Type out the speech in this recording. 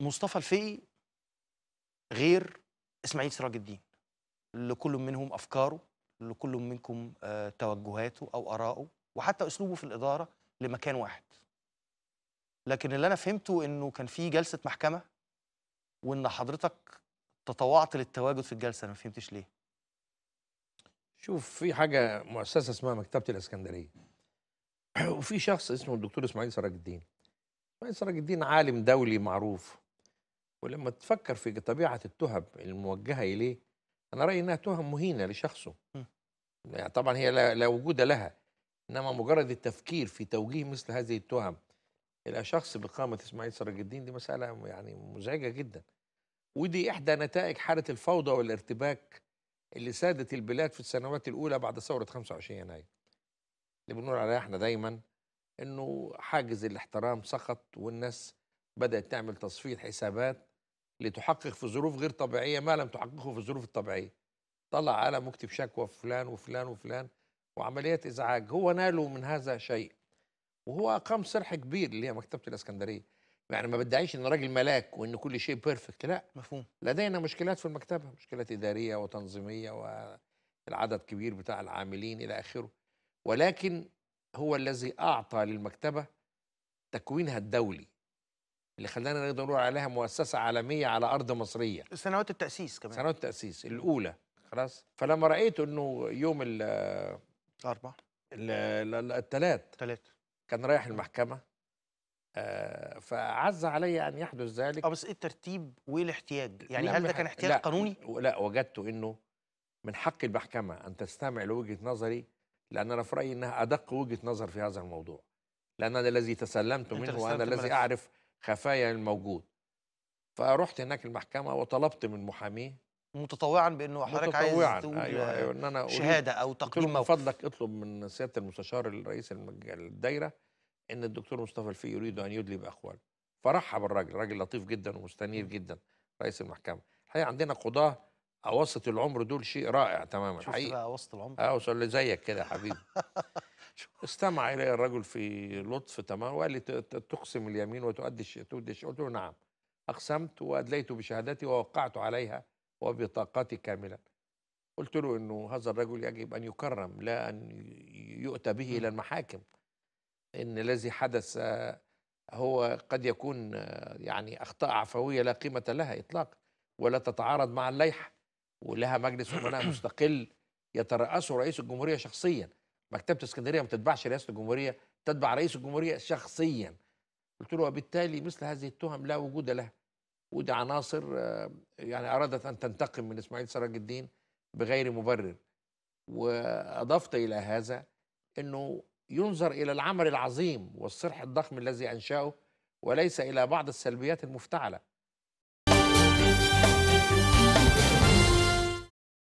مصطفى الفقي غير اسماعيل سراج الدين لكل منهم افكاره لكل منكم آه، توجهاته او اراءه وحتى اسلوبه في الاداره لمكان واحد لكن اللي انا فهمته انه كان في جلسه محكمه وان حضرتك تطوعت للتواجد في الجلسه انا ما فهمتش ليه شوف في حاجه مؤسسه اسمها مكتبه الاسكندريه وفي شخص اسمه الدكتور اسماعيل سراج الدين اسماعيل سراج الدين عالم دولي معروف ولما تفكر في طبيعة التهم الموجهة إليه أنا رأيي إنها تهم مهينة لشخصه يعني طبعا هي لا, لا وجود لها إنما مجرد التفكير في توجيه مثل هذه التهم إلى شخص بقامة إسماعيل سراج الدين دي مسألة يعني مزعجة جدا ودي إحدى نتائج حالة الفوضى والارتباك اللي سادت البلاد في السنوات الأولى بعد ثورة 25 يناير اللي بنقول عليها إحنا دايما إنه حاجز الاحترام سقط والناس بدأت تعمل تصفية حسابات لتحقق في ظروف غير طبيعية ما لم تحققه في الظروف الطبيعية طلع على مكتب شكوى فلان وفلان وفلان وعمليات إزعاج هو ناله من هذا شيء وهو أقام سرح كبير اللي هي مكتبة الإسكندرية يعني ما بدعيش ان راجل ملاك وان كل شيء بيرفكت لا مفهوم لدينا مشكلات في المكتبه مشكلات اداريه وتنظيميه والعدد كبير بتاع العاملين الى اخره ولكن هو الذي اعطى للمكتبه تكوينها الدولي اللي خلانا نقدر نقول عليها مؤسسه عالميه على ارض مصريه سنوات التاسيس كمان سنوات التاسيس الاولى خلاص فلما رايت انه يوم ال الاربع الثلاث الثلاث كان رايح المحكمه آه، فعز علي ان يحدث ذلك أه، بس ايه الترتيب وايه الاحتياج؟ يعني هل ده كان احتياج لا قانوني؟ لا وجدت انه من حق المحكمه ان تستمع لوجهه نظري لان انا في رايي انها ادق وجهه نظر في هذا الموضوع لان انا الذي تسلمت منه وانا الذي اعرف خفايا الموجود فرحت هناك المحكمه وطلبت من محاميه متطوعا بانه حضرتك عايز تقول أيوة أيوة إن أنا شهاده او تقديم من فضلك اطلب من سياده المستشار الرئيس الدايره ان الدكتور مصطفى الفي يريد ان يدلي باقواله فرحب الراجل راجل لطيف جدا ومستنير جدا رئيس المحكمه الحقيقه عندنا قضاه اواسط العمر دول شيء رائع تماما حقيقي بقى اواسط العمر اه زيك كده يا حبيبي استمع الي الرجل في لطف تمام وقال لي تقسم اليمين وتؤدي تؤدي قلت له نعم اقسمت وادليت بشهادتي ووقعت عليها وبطاقتي كاملا قلت له انه هذا الرجل يجب ان يكرم لا ان يؤتى به الى المحاكم ان الذي حدث هو قد يكون يعني اخطاء عفويه لا قيمه لها اطلاقا ولا تتعارض مع اللائحه ولها مجلس امناء مستقل يترأسه رئيس الجمهوريه شخصيا مكتبه اسكندريه ما بتتبعش رئاسه الجمهوريه تتبع رئيس الجمهوريه شخصيا قلت له وبالتالي مثل هذه التهم لا وجود لها ودي عناصر آه، يعني ارادت ان تنتقم من اسماعيل سراج الدين بغير مبرر واضفت الى هذا انه ينظر الى العمل العظيم والصرح الضخم الذي انشاه وليس الى بعض السلبيات المفتعله